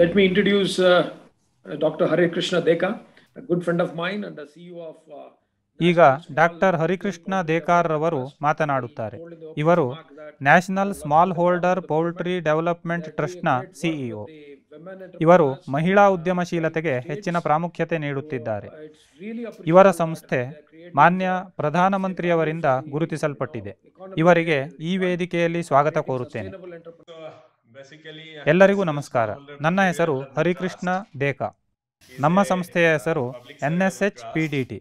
let me introduce uh, Dr. Hare Krishna Deka, a good friend of mine and the CEO of uh, ಈಗ doctor Harikrishna Dekar ರವರು ಮಾತನಾಡುತ್ತಾರೆ ಇವರು national small holder poultry development ಟ್ರಸ್ಟ್ನ CEO ಇವರು ಮಹಿಳಾ uh, ಉದ್ಯಮಶೀಲತೆಗೆ ಹೆಚ್ಚಿನ ಪ್ರಾಮುಖ್ಯತೆ ನೀಡುತ್ತಿದ್ದಾರೆ uh, ಇವರ ಸಂಸ್ಥೆ ಮಾನ್ಯ ಪ್ರಧಾನಮಂತ್ರಿಯವರಿಂದ uh, ಗುರುತಿಸಲ್ಪಟ್ಟಿದೆ ಇವರಿಗೆ ಈ ವೇದಿಕೆಯಲ್ಲಿ ಸ್ವಾಗತ ಕೋರುತ್ತೇನೆ ಎಲ್ಲರಿಗೂ ನಮಸ್ಕಾರ ನನ್ನ ಹೆಸರು ಹರಿಕೃಷ್ಣ ದೇಕಾ ನಮ್ಮ ಸಂಸ್ಥೆಯ ಹೆಸರು N S H P D T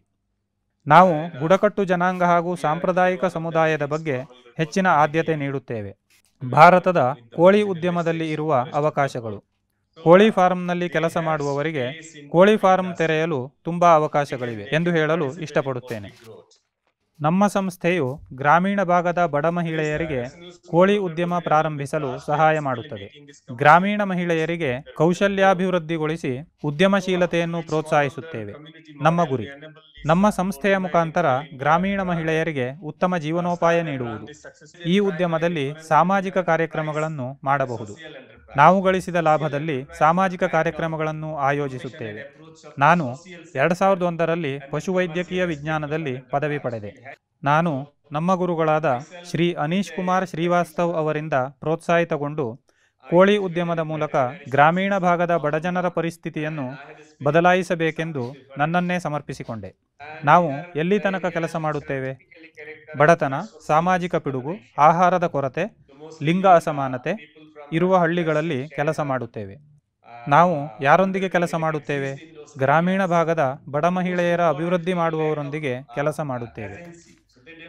ನಾವು ಬುಡಕಟ್ಟು ಜನಾಂಗ ಹಾಗೂ ಸಾಂಪ್ರದಾಯಿಕ ಸಮುದಾಯದ ಬಗ್ಗೆ ಹೆಚ್ಚಿನ ಆದ್ಯತೆ ನೀಡುತ್ತೇವೆ ಭಾರತದ ಕೋಳಿ ಉದ್ಯಮದಲ್ಲಿ ಇರುವ ಅವಕಾಶಗಳು ಕೋಳಿ ಫಾರಂನಲ್ಲಿ ಕೆಲಸ ಮಾಡುವವರಿಗೆ ಕೋಳಿ ಫಾರಂ ತೆರೆಯಲು ತುಂಬಾ ಅವಕಾಶಗಳಿವೆ ಎಂದು ಹೇಳಲು ಇಷ್ಟಪಡುತ್ತೇನೆ ನಮ್ಮ ಸಂಸ್ಥೆಯು ಗ್ರಾಮೀಣ ಭಾಗದ ಬಡ ಮಹಿಳೆಯರಿಗೆ ಕೋಳಿ ಉದ್ಯಮ ಪ್ರಾರಂಭಿಸಲು ಸಹಾಯ ಮಾಡುತ್ತದೆ ಗ್ರಾಮೀಣ ಮಹಿಳೆಯರಿಗೆ ಕೌಶಲ್ಯಾಭಿವೃದ್ಧಿಗೊಳಿಸಿ ಉದ್ಯಮಶೀಲತೆಯನ್ನು ಪ್ರೋತ್ಸಾಹಿಸುತ್ತೇವೆ ನಮ್ಮ ಗುರಿ ನಮ್ಮ ಸಂಸ್ಥೆಯ ಮುಖಾಂತರ ಗ್ರಾಮೀಣ ಮಹಿಳೆಯರಿಗೆ ಉತ್ತಮ ಜೀವನೋಪಾಯ ನೀಡುವುದು ಈ ಉದ್ಯಮದಲ್ಲಿ ಸಾಮಾಜಿಕ ಕಾರ್ಯಕ್ರಮಗಳನ್ನು ಮಾಡಬಹುದು ನಾವು ಗಳಿಸಿದ ಲಾಭದಲ್ಲಿ ಸಾಮಾಜಿಕ ಕಾರ್ಯಕ್ರಮಗಳನ್ನು ಆಯೋಜಿಸುತ್ತೇವೆ ನಾನು ಎರಡು ಸಾವಿರದ ಒಂದರಲ್ಲಿ ಪಶುವೈದ್ಯಕೀಯ ವಿಜ್ಞಾನದಲ್ಲಿ ಪದವಿ ಪಡೆದೆ ನಾನು ನಮ್ಮ ಗುರುಗಳಾದ ಶ್ರೀ ಅನೀಶ್ ಕುಮಾರ್ ಶ್ರೀವಾಸ್ತವ್ ಅವರಿಂದ ಪ್ರೋತ್ಸಾಹಿತಗೊಂಡು ಕೋಳಿ ಉದ್ಯಮದ ಮೂಲಕ ಗ್ರಾಮೀಣ ಭಾಗದ ಬಡಜನರ ಪರಿಸ್ಥಿತಿಯನ್ನು ಬದಲಾಯಿಸಬೇಕೆಂದು ನನ್ನನ್ನೇ ಸಮರ್ಪಿಸಿಕೊಂಡೆ ನಾವು ಎಲ್ಲಿ ತನಕ ಕೆಲಸ ಮಾಡುತ್ತೇವೆ ಬಡತನ ಸಾಮಾಜಿಕ ಪಿಡುಗು ಆಹಾರದ ಕೊರತೆ ಲಿಂಗ ಅಸಮಾನತೆ ಇರುವ ಹಳ್ಳಿಗಳಲ್ಲಿ ಕೆಲಸ ಮಾಡುತ್ತೇವೆ ನಾವು ಯಾರೊಂದಿಗೆ ಕೆಲಸ ಮಾಡುತ್ತೇವೆ ಗ್ರಾಮೀಣ ಭಾಗದ ಬಡ ಮಹಿಳೆಯರ ಅಭಿವೃದ್ಧಿ ಮಾಡುವವರೊಂದಿಗೆ ಕೆಲಸ ಮಾಡುತ್ತೇವೆ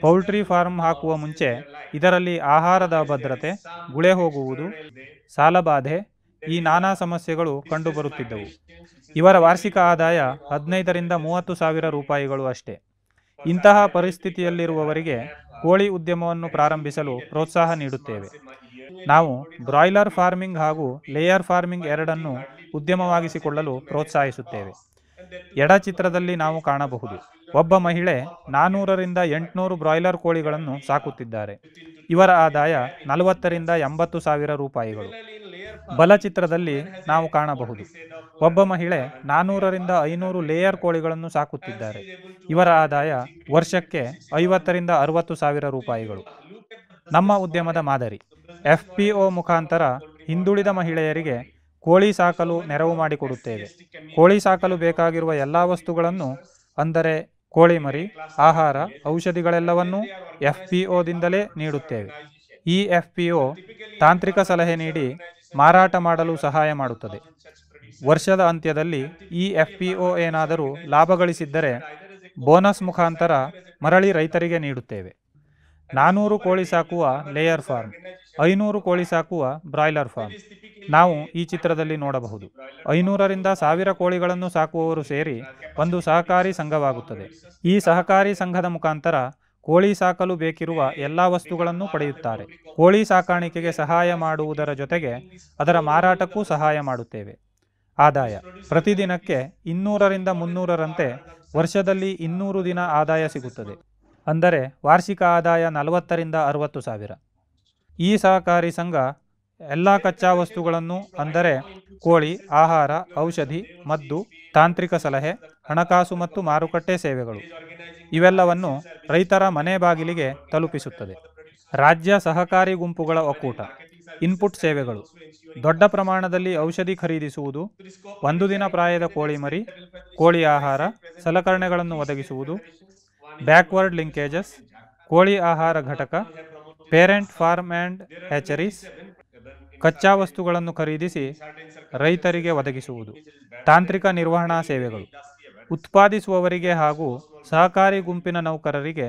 ಪೌಲ್ಟ್ರಿ ಫಾರ್ಮ್ ಹಾಕುವ ಮುಂಚೆ ಇದರಲ್ಲಿ ಆಹಾರದ ಅಭದ್ರತೆ ಗುಳೆ ಹೋಗುವುದು ಸಾಲಬಾಧೆ ಈ ನಾನಾ ಸಮಸ್ಯೆಗಳು ಕಂಡುಬರುತ್ತಿದ್ದವು ಇವರ ವಾರ್ಷಿಕ ಆದಾಯ ಹದಿನೈದರಿಂದ ಮೂವತ್ತು ಸಾವಿರ ರೂಪಾಯಿಗಳು ಅಷ್ಟೇ ಇಂತಹ ಪರಿಸ್ಥಿತಿಯಲ್ಲಿರುವವರಿಗೆ ಕೋಳಿ ಉದ್ಯಮವನ್ನು ಪ್ರಾರಂಭಿಸಲು ಪ್ರೋತ್ಸಾಹ ನೀಡುತ್ತೇವೆ ನಾವು ಬ್ರಾಯ್ಲರ್ ಫಾರ್ಮಿಂಗ್ ಹಾಗೂ ಲೇಯರ್ ಫಾರ್ಮಿಂಗ್ ಎರಡನ್ನು ಉದ್ಯಮವಾಗಿಸಿಕೊಳ್ಳಲು ಪ್ರೋತ್ಸಾಹಿಸುತ್ತೇವೆ ಎಡ ಚಿತ್ರದಲ್ಲಿ ನಾವು ಕಾಣಬಹುದು ಒಬ್ಬ ಮಹಿಳೆ ನಾನ್ನೂರರಿಂದ ಎಂಟುನೂರು ಬ್ರಾಯ್ಲರ್ ಕೋಳಿಗಳನ್ನು ಸಾಕುತ್ತಿದ್ದಾರೆ ಇವರ ಆದಾಯ ನಲವತ್ತರಿಂದ ಎಂಬತ್ತು ಸಾವಿರ ರೂಪಾಯಿಗಳು ಬಲ ಚಿತ್ರದಲ್ಲಿ ನಾವು ಕಾಣಬಹುದು ಒಬ್ಬ ಮಹಿಳೆ ನಾನ್ನೂರರಿಂದ ಐನೂರು ಲೇಯರ್ ಕೋಳಿಗಳನ್ನು ಸಾಕುತ್ತಿದ್ದಾರೆ ಇವರ ಆದಾಯ ವರ್ಷಕ್ಕೆ ಐವತ್ತರಿಂದ ಅರವತ್ತು ಸಾವಿರ ರೂಪಾಯಿಗಳು ನಮ್ಮ ಉದ್ಯಮದ ಮಾದರಿ ಎಫ್ ಒ ಮುಖಾಂತರ ಹಿಂದುಳಿದ ಮಹಿಳೆಯರಿಗೆ ಕೋಳಿ ಸಾಕಲು ನೆರವು ಮಾಡಿಕೊಡುತ್ತೇವೆ ಕೋಳಿ ಸಾಕಲು ಬೇಕಾಗಿರುವ ಎಲ್ಲ ವಸ್ತುಗಳನ್ನು ಅಂದರೆ ಕೋಳಿ ಮರಿ ಆಹಾರ ಔಷಧಿಗಳೆಲ್ಲವನ್ನೂ ಎಫ್ ಒದಿಂದಲೇ ನೀಡುತ್ತೇವೆ ಈ ಒ ತಾಂತ್ರಿಕ ಸಲಹೆ ನೀಡಿ ಮಾರಾಟ ಮಾಡಲು ಸಹಾಯ ಮಾಡುತ್ತದೆ ವರ್ಷದ ಅಂತ್ಯದಲ್ಲಿ ಈ ಒ ಏನಾದರೂ ಲಾಭ ಗಳಿಸಿದ್ದರೆ ಬೋನಸ್ ಮುಖಾಂತರ ಮರಳಿ ರೈತರಿಗೆ ನೀಡುತ್ತೇವೆ ನಾನೂರು ಕೋಳಿ ಸಾಕುವ ಲೇಯರ್ ಫಾರ್ಮ್ ಐನೂರು ಕೋಳಿ ಸಾಕುವ ಬ್ರಾಯ್ಲರ್ ಫಾರ್ಮ್ ನಾವು ಈ ಚಿತ್ರದಲ್ಲಿ ನೋಡಬಹುದು ಐನೂರರಿಂದ ಸಾವಿರ ಕೋಳಿಗಳನ್ನು ಸಾಕುವವರು ಸೇರಿ ಒಂದು ಸಹಕಾರಿ ಸಂಘವಾಗುತ್ತದೆ ಈ ಸಹಕಾರಿ ಸಂಘದ ಮುಖಾಂತರ ಕೋಳಿ ಸಾಕಲು ಬೇಕಿರುವ ಎಲ್ಲ ವಸ್ತುಗಳನ್ನು ಪಡೆಯುತ್ತಾರೆ ಕೋಳಿ ಸಾಕಾಣಿಕೆಗೆ ಸಹಾಯ ಮಾಡುವುದರ ಜೊತೆಗೆ ಅದರ ಮಾರಾಟಕ್ಕೂ ಸಹಾಯ ಮಾಡುತ್ತೇವೆ ಆದಾಯ ಪ್ರತಿದಿನಕ್ಕೆ ಇನ್ನೂರರಿಂದ ಮುನ್ನೂರರಂತೆ ವರ್ಷದಲ್ಲಿ ಇನ್ನೂರು ದಿನ ಆದಾಯ ಸಿಗುತ್ತದೆ ಅಂದರೆ ವಾರ್ಷಿಕ ಆದಾಯ ನಲವತ್ತರಿಂದ ಅರವತ್ತು ಸಾವಿರ ಈ ಸಹಕಾರಿ ಸಂಘ ಎಲ್ಲ ಕಚ್ಚಾ ವಸ್ತುಗಳನ್ನು ಅಂದರೆ ಕೋಳಿ ಆಹಾರ ಔಷಧಿ ಮದ್ದು ತಾಂತ್ರಿಕ ಸಲಹೆ ಹಣಕಾಸು ಮತ್ತು ಮಾರುಕಟ್ಟೆ ಸೇವೆಗಳು ಇವೆಲ್ಲವನ್ನು ರೈತರ ಮನೆ ಬಾಗಿಲಿಗೆ ತಲುಪಿಸುತ್ತದೆ ರಾಜ್ಯ ಸಹಕಾರಿ ಗುಂಪುಗಳ ಒಕ್ಕೂಟ ಇನ್ಪುಟ್ ಸೇವೆಗಳು ದೊಡ್ಡ ಪ್ರಮಾಣದಲ್ಲಿ ಔಷಧಿ ಖರೀದಿಸುವುದು ಒಂದು ದಿನ ಪ್ರಾಯದ ಕೋಳಿ ಮರಿ ಕೋಳಿ ಆಹಾರ ಸಲಕರಣೆಗಳನ್ನು ಒದಗಿಸುವುದು ಬ್ಯಾಕ್ವರ್ಡ್ ಲಿಂಕೇಜಸ್ ಕೋಳಿ ಆಹಾರ ಘಟಕ ಪೇರೆಂಟ್ ಫಾರ್ಮ್ ಆ್ಯಂಡ್ ಹ್ಯಾಚರೀಸ್ ಕಚ್ಚಾ ವಸ್ತುಗಳನ್ನು ಖರೀದಿಸಿ ರೈತರಿಗೆ ಒದಗಿಸುವುದು ತಾಂತ್ರಿಕ ನಿರ್ವಹಣಾ ಸೇವೆಗಳು ಉತ್ಪಾದಿಸುವವರಿಗೆ ಹಾಗೂ ಸಹಕಾರಿ ಗುಂಪಿನ ನೌಕರರಿಗೆ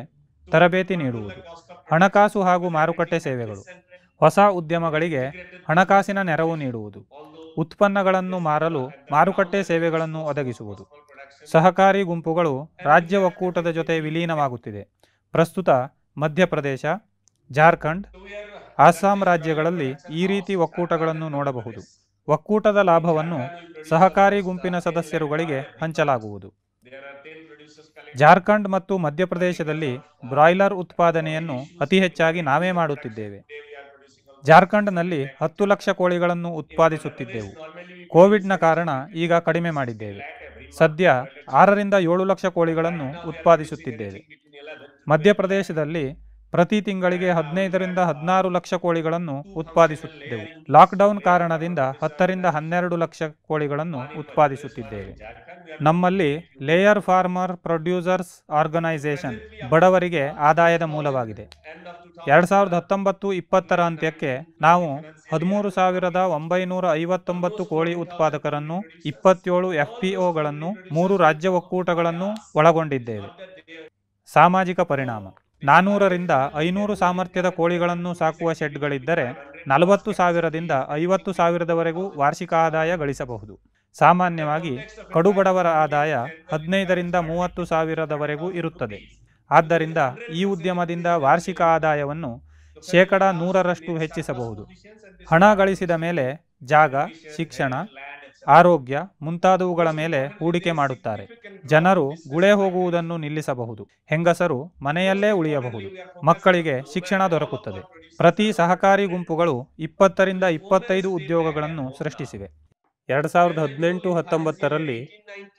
ತರಬೇತಿ ನೀಡುವುದು ಹಣಕಾಸು ಹಾಗೂ ಮಾರುಕಟ್ಟೆ ಸೇವೆಗಳು ಹೊಸ ಉದ್ಯಮಗಳಿಗೆ ಹಣಕಾಸಿನ ನೆರವು ನೀಡುವುದು ಉತ್ಪನ್ನಗಳನ್ನು ಮಾರಲು ಮಾರುಕಟ್ಟೆ ಸೇವೆಗಳನ್ನು ಒದಗಿಸುವುದು ಸಹಕಾರಿ ಗುಂಪುಗಳು ರಾಜ್ಯ ಒಕ್ಕೂಟದ ಜೊತೆ ವಿಲೀನವಾಗುತ್ತಿದೆ ಪ್ರಸ್ತುತ ಮಧ್ಯಪ್ರದೇಶ ಜಾರ್ಖಂಡ್ ಅಸ್ಸಾಂ ರಾಜ್ಯಗಳಲ್ಲಿ ಈ ರೀತಿ ಒಕ್ಕೂಟಗಳನ್ನು ನೋಡಬಹುದು ಒಕ್ಕೂಟದ ಲಾಭವನ್ನು ಸಹಕಾರಿ ಗುಂಪಿನ ಸದಸ್ಯರುಗಳಿಗೆ ಹಂಚಲಾಗುವುದು ಜಾರ್ಖಂಡ್ ಮತ್ತು ಮಧ್ಯಪ್ರದೇಶದಲ್ಲಿ ಬ್ರಾಯ್ಲರ್ ಉತ್ಪಾದನೆಯನ್ನು ಅತಿ ಹೆಚ್ಚಾಗಿ ನಾವೇ ಮಾಡುತ್ತಿದ್ದೇವೆ ಜಾರ್ಖಂಡ್ನಲ್ಲಿ ಹತ್ತು ಲಕ್ಷ ಕೋಳಿಗಳನ್ನು ಉತ್ಪಾದಿಸುತ್ತಿದ್ದೆವು ಕೋವಿಡ್ನ ಕಾರಣ ಈಗ ಕಡಿಮೆ ಮಾಡಿದ್ದೇವೆ ಸದ್ಯ ಆರರಿಂದ ಏಳು ಲಕ್ಷ ಕೋಳಿಗಳನ್ನು ಉತ್ಪಾದಿಸುತ್ತಿದ್ದೇವೆ ಮಧ್ಯಪ್ರದೇಶದಲ್ಲಿ ಪ್ರತಿ ತಿಂಗಳಿಗೆ ಹದಿನೈದರಿಂದ ಹದಿನಾರು ಲಕ್ಷ ಕೋಳಿಗಳನ್ನು ಉತ್ಪಾದಿಸುತ್ತಿದ್ದೆವು ಲಾಕ್ಡೌನ್ ಕಾರಣದಿಂದ ಹತ್ತರಿಂದ ಹನ್ನೆರಡು ಲಕ್ಷ ಕೋಳಿಗಳನ್ನು ಉತ್ಪಾದಿಸುತ್ತಿದ್ದೇವೆ ನಮ್ಮಲ್ಲಿ ಲೇಯರ್ ಫಾರ್ಮರ್ ಪ್ರೊಡ್ಯೂಸರ್ಸ್ ಆರ್ಗನೈಸೇಷನ್ ಬಡವರಿಗೆ ಆದಾಯದ ಮೂಲವಾಗಿದೆ ಎರಡ್ ಸಾವಿರದ ಹತ್ತೊಂಬತ್ತು ಇಪ್ಪತ್ತರ ಅಂತ್ಯಕ್ಕೆ ನಾವು ಹದಿಮೂರು ಸಾವಿರದ ಒಂಬೈನೂರ ಐವತ್ತೊಂಬತ್ತು ಕೋಳಿ ಉತ್ಪಾದಕರನ್ನು ಇಪ್ಪತ್ತೇಳು ಎಫ್ಪಿಒಗಳನ್ನು ಮೂರು ರಾಜ್ಯ ಒಕ್ಕೂಟಗಳನ್ನು ಒಳಗೊಂಡಿದ್ದೇವೆ ಸಾಮಾಜಿಕ ಪರಿಣಾಮ ನಾನೂರರಿಂದ ಐನೂರು ಸಾಮರ್ಥ್ಯದ ಕೋಳಿಗಳನ್ನು ಸಾಕುವ ಶೆಡ್ಗಳಿದ್ದರೆ ನಲವತ್ತು ಸಾವಿರದಿಂದ ಐವತ್ತು ಸಾವಿರದವರೆಗೂ ವಾರ್ಷಿಕ ಆದಾಯ ಗಳಿಸಬಹುದು ಸಾಮಾನ್ಯವಾಗಿ ಕಡುಬಡವರ ಆದಾಯ ಹದಿನೈದರಿಂದ ಮೂವತ್ತು ಸಾವಿರದವರೆಗೂ ಇರುತ್ತದೆ ಆದ್ದರಿಂದ ಈ ಉದ್ಯಮದಿಂದ ವಾರ್ಷಿಕ ಆದಾಯವನ್ನು ಶೇಕಡ ನೂರರಷ್ಟು ಹೆಚ್ಚಿಸಬಹುದು ಹಣ ಗಳಿಸಿದ ಮೇಲೆ ಜಾಗ ಶಿಕ್ಷಣ ಆರೋಗ್ಯ ಮುಂತಾದವುಗಳ ಮೇಲೆ ಹೂಡಿಕೆ ಮಾಡುತ್ತಾರೆ ಜನರು ಗುಳೆ ಹೋಗುವುದನ್ನು ನಿಲ್ಲಿಸಬಹುದು ಹೆಂಗಸರು ಮನೆಯಲ್ಲೇ ಉಳಿಯಬಹುದು ಮಕ್ಕಳಿಗೆ ಶಿಕ್ಷಣ ದೊರಕುತ್ತದೆ ಪ್ರತಿ ಸಹಕಾರಿ ಗುಂಪುಗಳು ಇಪ್ಪತ್ತರಿಂದ ಇಪ್ಪತ್ತೈದು ಉದ್ಯೋಗಗಳನ್ನು ಸೃಷ್ಟಿಸಿವೆ ಎರಡು ಸಾವಿರದ ಹದಿನೆಂಟು ಹತ್ತೊಂಬತ್ತರಲ್ಲಿ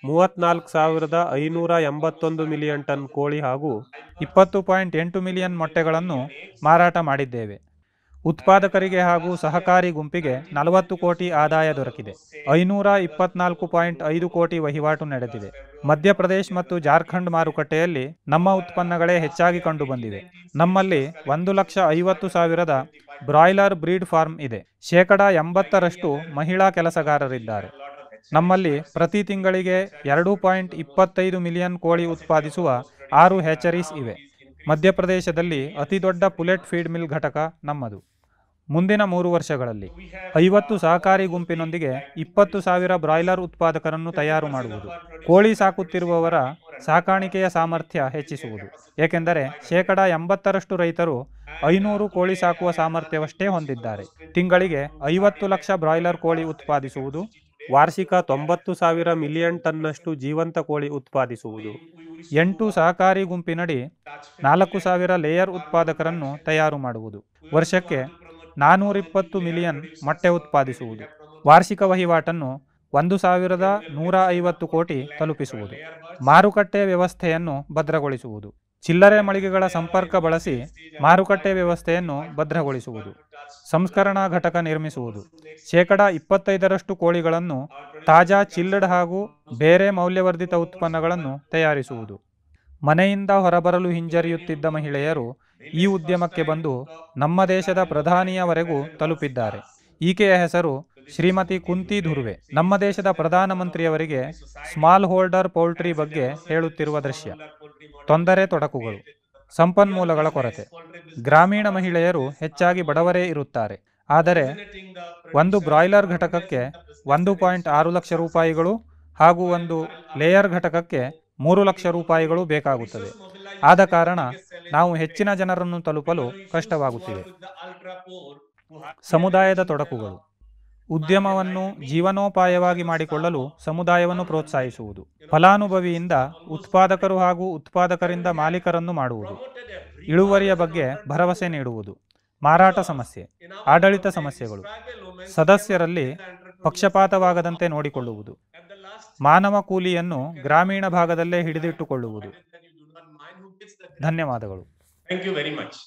ಮೂವತ್ನಾಲ್ಕು ಸಾವಿರದ ಐನೂರ ಎಂಬತ್ತೊಂದು ಮಿಲಿಯನ್ ಟನ್ ಕೋಳಿ ಹಾಗೂ ಇಪ್ಪತ್ತು ಪಾಯಿಂಟ್ ಎಂಟು ಮಿಲಿಯನ್ ಮೊಟ್ಟೆಗಳನ್ನು ಮಾರಾಟ ಮಾಡಿದ್ದೇವೆ ಉತ್ಪಾದಕರಿಗೆ ಹಾಗೂ ಸಹಕಾರಿ ಗುಂಪಿಗೆ ನಲವತ್ತು ಕೋಟಿ ಆದಾಯ ದೊರಕಿದೆ ಐನೂರ ಇಪ್ಪತ್ನಾಲ್ಕು ಪಾಯಿಂಟ್ ಐದು ಕೋಟಿ ವಹಿವಾಟು ನಡೆದಿದೆ ಮಧ್ಯಪ್ರದೇಶ್ ಮತ್ತು ಜಾರ್ಖಂಡ್ ಮಾರುಕಟ್ಟೆಯಲ್ಲಿ ನಮ್ಮ ಉತ್ಪನ್ನಗಳೇ ಹೆಚ್ಚಾಗಿ ಕಂಡುಬಂದಿವೆ ನಮ್ಮಲ್ಲಿ ಒಂದು ಲಕ್ಷ ಐವತ್ತು ಸಾವಿರದ ಬ್ರಾಯ್ಲರ್ ಬ್ರೀಡ್ ಫಾರ್ಮ್ ಇದೆ ಶೇಕಡಾ ಎಂಬತ್ತರಷ್ಟು ಮಹಿಳಾ ಕೆಲಸಗಾರರಿದ್ದಾರೆ ನಮ್ಮಲ್ಲಿ ಪ್ರತಿ ತಿಂಗಳಿಗೆ ಎರಡು ಪಾಯಿಂಟ್ ಇಪ್ಪತ್ತೈದು ಮಿಲಿಯನ್ ಕೋಳಿ ಉತ್ಪಾದಿಸುವ ಆರು ಹ್ಯಾಚರೀಸ್ ಇವೆ ಮಧ್ಯಪ್ರದೇಶದಲ್ಲಿ ಅತಿದೊಡ್ಡ ಪುಲೆಟ್ ಫೀಡ್ ಮಿಲ್ ಘಟಕ ನಮ್ಮದು ಮುಂದಿನ ಮೂರು ವರ್ಷಗಳಲ್ಲಿ ಐವತ್ತು ಸಹಕಾರಿ ಗುಂಪಿನೊಂದಿಗೆ ಇಪ್ಪತ್ತು ಸಾವಿರ ಬ್ರಾಯ್ಲರ್ ಉತ್ಪಾದಕರನ್ನು ತಯಾರು ಮಾಡುವುದು ಕೋಳಿ ಸಾಕುತ್ತಿರುವವರ ಸಾಕಾಣಿಕೆಯ ಸಾಮರ್ಥ್ಯ ಹೆಚ್ಚಿಸುವುದು ಏಕೆಂದರೆ ಶೇಕಡ ಎಂಬತ್ತರಷ್ಟು ರೈತರು ಐನೂರು ಕೋಳಿ ಸಾಕುವ ಸಾಮರ್ಥ್ಯವಷ್ಟೇ ಹೊಂದಿದ್ದಾರೆ ತಿಂಗಳಿಗೆ ಐವತ್ತು ಲಕ್ಷ ಬ್ರಾಯ್ಲರ್ ಕೋಳಿ ಉತ್ಪಾದಿಸುವುದು ವಾರ್ಷಿಕ ತೊಂಬತ್ತು ಸಾವಿರ ಮಿಲಿಯನ್ ಟನ್ನಷ್ಟು ಜೀವಂತ ಕೋಳಿ ಉತ್ಪಾದಿಸುವುದು ಎಂಟು ಸಹಕಾರಿ ಗುಂಪಿನಡಿ ನಾಲ್ಕು ಸಾವಿರ ಲೇಯರ್ ಉತ್ಪಾದಕರನ್ನು ತಯಾರು ಮಾಡುವುದು ವರ್ಷಕ್ಕೆ ನಾನೂರಿಪ್ಪತ್ತು ಮಿಲಿಯನ್ ಮೊಟ್ಟೆ ಉತ್ಪಾದಿಸುವುದು ವಾರ್ಷಿಕ ವಹಿವಾಟನ್ನು ಒಂದು ಸಾವಿರದ ನೂರ ಐವತ್ತು ಕೋಟಿ ತಲುಪಿಸುವುದು ಮಾರುಕಟ್ಟೆ ವ್ಯವಸ್ಥೆಯನ್ನು ಭದ್ರಗೊಳಿಸುವುದು ಚಿಲ್ಲರೆ ಮಳಿಗೆಗಳ ಸಂಪರ್ಕ ಬಳಸಿ ಮಾರುಕಟ್ಟೆ ವ್ಯವಸ್ಥೆಯನ್ನು ಭದ್ರಗೊಳಿಸುವುದು ಸಂಸ್ಕರಣಾ ಘಟಕ ನಿರ್ಮಿಸುವುದು ಶೇಕಡಾ ಇಪ್ಪತ್ತೈದರಷ್ಟು ಕೋಳಿಗಳನ್ನು ತಾಜಾ ಚಿಲ್ಲಡ್ ಹಾಗೂ ಬೇರೆ ಮೌಲ್ಯವರ್ಧಿತ ಉತ್ಪನ್ನಗಳನ್ನು ತಯಾರಿಸುವುದು ಮನೆಯಿಂದ ಹೊರಬರಲು ಹಿಂಜರಿಯುತ್ತಿದ್ದ ಮಹಿಳೆಯರು ಈ ಉದ್ಯಮಕ್ಕೆ ಬಂದು ನಮ್ಮ ದೇಶದ ಪ್ರಧಾನಿಯವರೆಗೂ ತಲುಪಿದ್ದಾರೆ ಈಕೆಯ ಹೆಸರು ಶ್ರೀಮತಿ ಕುಂತಿ ಧುರ್ವೆ ನಮ್ಮ ದೇಶದ ಪ್ರಧಾನಮಂತ್ರಿಯವರಿಗೆ ಸ್ಮಾಲ್ ಹೋಲ್ಡರ್ ಪೌಲ್ಟ್ರಿ ಬಗ್ಗೆ ಹೇಳುತ್ತಿರುವ ದೃಶ್ಯ ತೊಂದರೆ ತೊಡಕುಗಳು ಸಂಪನ್ಮೂಲಗಳ ಕೊರತೆ ಗ್ರಾಮೀಣ ಮಹಿಳೆಯರು ಹೆಚ್ಚಾಗಿ ಬಡವರೇ ಇರುತ್ತಾರೆ ಆದರೆ ಒಂದು ಬ್ರಾಯ್ಲರ್ ಘಟಕಕ್ಕೆ ಒಂದು ಪಾಯಿಂಟ್ ಆರು ಲಕ್ಷ ರೂಪಾಯಿಗಳು ಹಾಗೂ ಒಂದು ಲೇಯರ್ ಘಟಕಕ್ಕೆ ಮೂರು ಲಕ್ಷ ರೂಪಾಯಿಗಳು ಬೇಕಾಗುತ್ತದೆ ಆದ ಕಾರಣ ನಾವು ಹೆಚ್ಚಿನ ಜನರನ್ನು ತಲುಪಲು ಕಷ್ಟವಾಗುತ್ತಿದೆ ಸಮುದಾಯದ ತೊಡಕುಗಳು ಉದ್ಯಮವನ್ನು ಜೀವನೋಪಾಯವಾಗಿ ಮಾಡಿಕೊಳ್ಳಲು ಸಮುದಾಯವನ್ನು ಪ್ರೋತ್ಸಾಹಿಸುವುದು ಫಲಾನುಭವಿಯಿಂದ ಉತ್ಪಾದಕರು ಹಾಗೂ ಉತ್ಪಾದಕರಿಂದ ಮಾಲೀಕರನ್ನು ಮಾಡುವುದು ಇಳುವರಿಯ ಬಗ್ಗೆ ಭರವಸೆ ನೀಡುವುದು ಮಾರಾಟ ಸಮಸ್ಯೆ ಆಡಳಿತ ಸಮಸ್ಯೆಗಳು ಸದಸ್ಯರಲ್ಲಿ ಪಕ್ಷಪಾತವಾಗದಂತೆ ನೋಡಿಕೊಳ್ಳುವುದು ಮಾನವ ಕೂಲಿಯನ್ನು ಗ್ರಾಮೀಣ ಭಾಗದಲ್ಲೇ ಹಿಡಿದಿಟ್ಟುಕೊಳ್ಳುವುದು ಧನ್ಯವಾದಗಳು ಥ್ಯಾಂಕ್ ಯು ವೆರಿ ಮಚ್